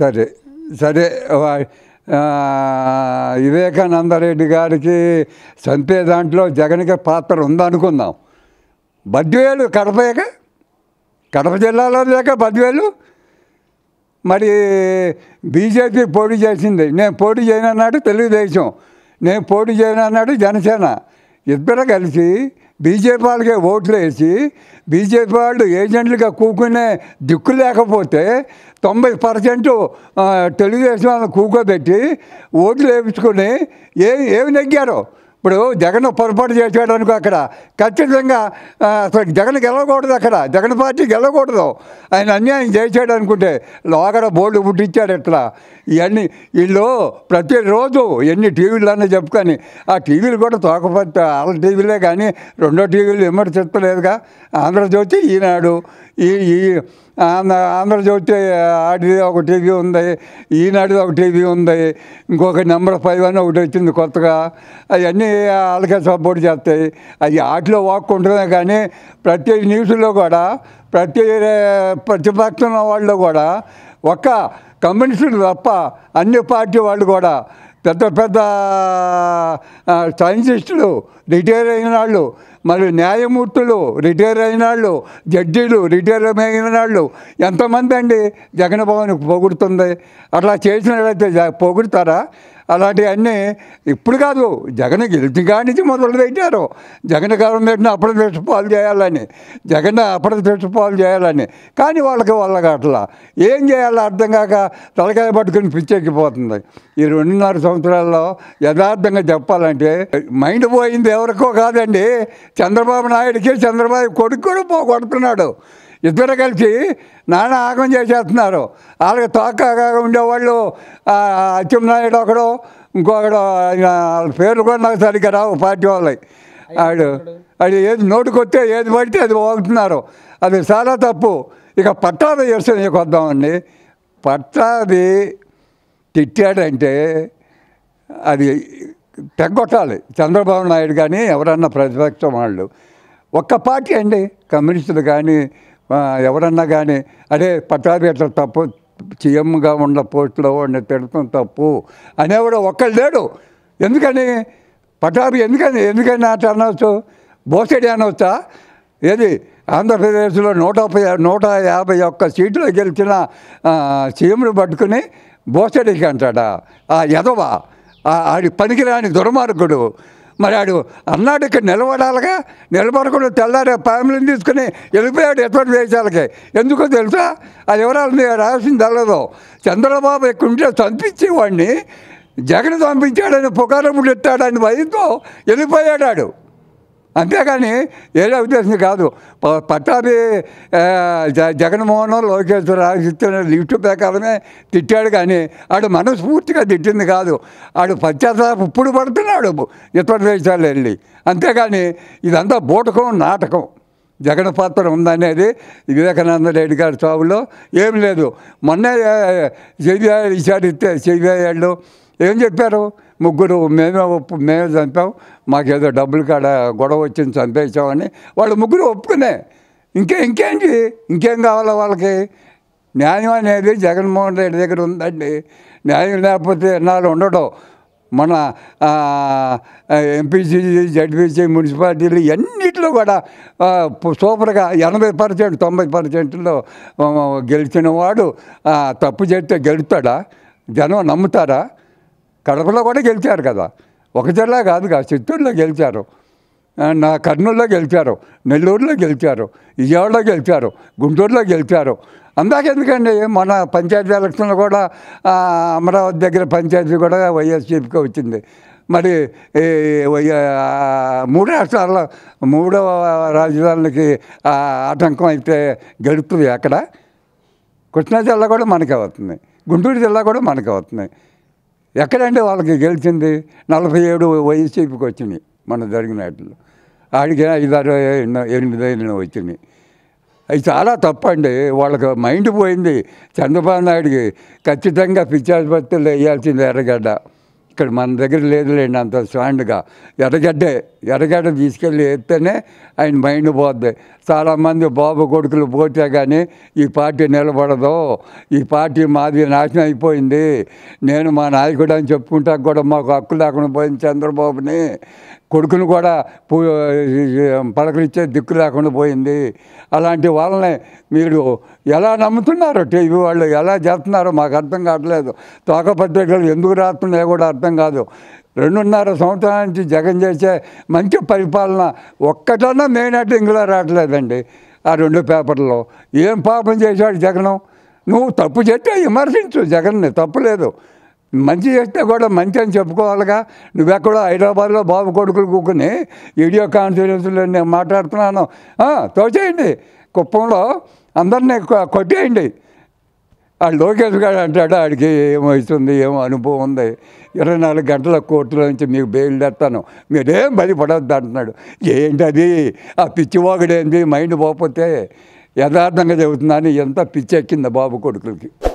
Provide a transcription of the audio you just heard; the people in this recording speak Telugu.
సరే సరే వివేకానందరెడ్డి గారికి చంపే దాంట్లో జగన్కి పాత్ర ఉందనుకుందాం బద్వేలు కడపయక కడప జిల్లాలో లేక బద్వేలు మరి బీజేపీ పోటీ చేసింది నేను పోటీ చేయనన్నాడు తెలుగుదేశం నేను పోటీ చేయనన్నాడు జనసేన ఇద్దరు కలిసి బీజేపీ వాళ్ళకే ఓట్లు వేసి బీజేపీ వాళ్ళు ఏజెంట్లుగా కూకునే దిక్కు లేకపోతే తొంభై పర్సెంట్ తెలుగుదేశం వాళ్ళని కూకోబెట్టి ఓట్లు వేయించుకొని ఏ ఏమి నెగ్గారో ఇప్పుడు జగన్ పొరపాటు చేశాడు అనుకో అక్కడ ఖచ్చితంగా అసలు జగన్ గెలవకూడదు అక్కడ జగన్ పార్టీ గెలవకూడదు ఆయన అన్యాయం చేశాడు అనుకుంటే లోగడ బోర్డు పుట్టించాడు ఎట్లా ఇవన్నీ వీళ్ళు ప్రతిరోజు ఎన్ని టీవీలు అన్నీ చెప్పుకొని ఆ టీవీలు కూడా తోకపోతే వాళ్ళ టీవీలే కానీ రెండో టీవీలు విమర్శిస్తలేదుగా ఆంధ్రజ్యోతి ఈనాడు ఈ ఈ ఆంధ్ర ఆంధ్రజ్యోతి ఆడి ఒక టీవీ ఉంది ఈనాడు ఒక టీవీ ఉంది ఇంకొక నెంబర్ ఫైవ్ అని ఒకటి వచ్చింది కొత్తగా అవన్నీ వాళ్ళకే సపోర్ట్ చేస్తాయి అవి వాటిలో వాక్కుంటున్నాయి కానీ ప్రతి న్యూస్లో కూడా ప్రతి ప్రతిపక్షంలో వాళ్ళు కూడా ఒక్క కమ్యూనిస్టులు తప్ప అన్ని పార్టీ వాళ్ళు కూడా పెద్ద పెద్ద సైంటిస్టులు రిటైర్ అయిన వాళ్ళు మరి న్యాయమూర్తులు రిటైర్ అయిన వాళ్ళు జడ్జీలు రిటైర్ అయిన వాళ్ళు ఎంతమంది అండి జగన్ భవన్ పొగుడుతుంది అట్లా చేసినట్లయితే పొగుడతారా అలాంటివన్నీ ఇప్పుడు కాదు జగన్ గెలిచిన కాడి నుంచి మొదలు పెట్టారు జగన్ గవర్నమెంట్ని అప్పుడు పాలు చేయాలని జగన్ అప్పుడు పాలు చేయాలని కానీ వాళ్ళకి వాళ్ళ అట్లా ఏం చేయాలో అర్థం కాక తలకాయ పట్టుకుని పిచ్చెక్కిపోతుంది ఈ రెండున్నర సంవత్సరాల్లో యథార్థంగా చెప్పాలంటే మైండ్ పోయింది ఎవరికో కాదండి చంద్రబాబు నాయుడికి చంద్రబాబు కొడుకు కూడా పోగొడుతున్నాడు ఇద్దరు కలిసి నాన్న ఆగం చేసేస్తున్నారు వాళ్ళకి తోకగా ఉండేవాళ్ళు నాయుడు ఒకడు ఇంకొకడు వాళ్ళ పేర్లు కూడా నాకు సరిగ్గా రావు పార్టీ వాళ్ళవి ఆడు అది ఏది నోటుకొస్తే ఏది పడితే అది పోగుతున్నారు అది చాలా తప్పు ఇక పట్టాది చేస్తుంది వద్దామండి పట్టాది తిట్టాడంటే అది తెగొట్టాలి చంద్రబాబు నాయుడు కానీ ఎవరన్నా ప్రతిపక్షం వాళ్ళు ఒక్క పార్టీ అండి కమ్యూనిస్టులు కానీ ఎవరన్నా కానీ అదే పట్టారు ఎట్లా తప్పు చీఎంగా ఉన్న పోస్టులో వాడిని తిడతాం తప్పు అనేవాడు ఒక్కడు లేడు ఎందుకని పటాబి ఎందుకని ఎందుకని నాట అనవచ్చు బోసడి అనవచ్చా ఏది ఆంధ్రప్రదేశ్లో నూట నూట యాభై ఒక్క సీట్లు గెలిచిన సీఎంను పట్టుకుని బోసడికి అంటాడా ఆ యదవ ఆడి పనికిరాని దుర్మార్గుడు మరి ఆడు అన్నాడు ఇక్కడ నిలబడాలిగా నిలబడకుండా తెల్లారి ఫ్యామిలీని తీసుకుని వెళ్ళిపోయాడు ఎటువంటి దేశాలకి ఎందుకో తెలుసా ఆ ఎవరాలు రాసిన తెల్లదు చంద్రబాబు ఎక్కడ ఉంటే చంపించేవాడిని జగన్ పంపించాడని పుకారం ఎత్తాడని భయంతో వెళ్ళిపోయాడాడు అంతేగాని ఏదో ఉద్దేశం కాదు పట్టాభి జగన్మోహన్ లోకేశ్వర రాసిన లిఫ్ట్ ప్రకారమే తిట్టాడు కానీ ఆడు మనస్ఫూర్తిగా తిట్టింది కాదు ఆడు పశ్చాత్తాప ఇప్పుడు పడుతున్నాడు ఇతర దేశాలు వెళ్ళి అంతేగాని ఇదంతా బూటకం నాటకం జగన్ పాత్ర ఉందనేది వివేకానంద రెడ్డి గారి చావులో ఏం లేదు మొన్న సిబిఐ ఈసారి ఇస్తే వాళ్ళు ఏం చెప్పారు ముగ్గురు మేమే ఒప్పు మేమే చంపాం మాకేదో డబ్బులు కాడ గొడవ వచ్చింది చంపేసామని వాళ్ళు ముగ్గురు ఒప్పుకునే ఇంకే ఇంకేంటి ఇంకేం కావాలో వాళ్ళకి న్యాయం అనేది జగన్మోహన్ రెడ్డి దగ్గర ఉందండి న్యాయం లేకపోతే ఎన్నాళ్ళు ఉండడం మన ఎంపీసీ జడ్పీసీ మున్సిపాలిటీలు ఎన్నిట్లో కూడా సూపర్గా ఎనభై పర్సెంట్ తొంభై పర్సెంట్లో గెలిచిన వాడు తప్పు చేస్తే గెలుస్తాడా జనం నమ్ముతారా కడపలో కూడా గెలిచారు కదా ఒక జిల్లా కాదుగా చిత్తూరులో గెలిచారు నా కర్నూలులో గెలిచారు నెల్లూరులో గెలిచారు విజయవాడలో గెలిచారు గుంటూరులో గెలిచారు అందాక ఎందుకండి మన పంచాయతీ ఎలక్షన్లో కూడా అమరావతి దగ్గర పంచాయతీ కూడా వైఎస్సీపీకి వచ్చింది మరి మూడు రాష్ట్రాల్లో మూడవ రాజధానికి ఆటంకం అయితే గెలుపుతుంది అక్కడ కృష్ణా జిల్లా కూడా మనకే అవుతుంది గుంటూరు జిల్లా కూడా మనకే అవుతుంది ఎక్కడండి వాళ్ళకి గెలిచింది నలభై ఏడు వైసీపీకి వచ్చినాయి మన జరిగిన వాటిలో ఆడికి అరవై ఎనిమిది ఐదు వచ్చినాయి అవి చాలా తప్పండి వాళ్ళకి మైండ్ పోయింది చంద్రబాబు నాయుడికి ఖచ్చితంగా పిచ్చి వేయాల్సింది ఎర్రగడ్డ ఇక్కడ మన దగ్గర లేదులేండి అంత స్టాండ్గా ఎర్రగడ్డే ఎర్రగడ్డ తీసుకెళ్ళి వేస్తేనే ఆయన మైండ్ పోద్ది చాలామంది బాబు కొడుకులు పోతే కానీ ఈ పార్టీ నిలబడదు ఈ పార్టీ మాది నాశనం అయిపోయింది నేను మా నాయకుడు అని చెప్పుకుంటా కూడా మాకు హక్కు లేకుండా పోయింది చంద్రబాబుని కొడుకును కూడా పూ పలకరించే దిక్కు లేకుండా పోయింది అలాంటి వాళ్ళని మీరు ఎలా నమ్ముతున్నారో టీవీ వాళ్ళు ఎలా చేస్తున్నారో మాకు అర్థం కావట్లేదు తోక పత్రికలు ఎందుకు రాస్తున్నాయో కూడా అర్థం కాదు రెండున్నర సంవత్సరాల నుంచి జగన్ చేసే మంచి పరిపాలన ఒక్కటన్నా మెయిన్ హెడ్డింగ్లో రావట్లేదండి ఆ రెండు పేపర్లో ఏం పాపం చేశాడు జగనం నువ్వు తప్పు చెప్పే విమర్శించు జగన్ని తప్పులేదు మంచి చేస్తే కూడా మంచి అని చెప్పుకోవాలిగా నువ్వెక్కడో హైదరాబాద్లో బాబు కొడుకులు కూకుని వీడియో కాన్ఫరెన్స్లో నేను మాట్లాడుతున్నాను తోచేయండి కుప్పంలో అందరినీ కొట్టేయండి ఆ లోకేష్ గారు అంటాడు ఆడికి ఏమో ఇస్తుంది ఏమో అనుభవం ఉంది ఇరవై నాలుగు గంటల కోర్టులో నుంచి మీకు బెయిల్ తెస్తాను మీరేం భయపడద్దు అంటున్నాడు ఏంటది ఆ పిచ్చివాగుడేంది మైండ్ పోకపోతే యథార్థంగా చెబుతున్నాను ఎంత ఎక్కింది బాబు కొడుకులకి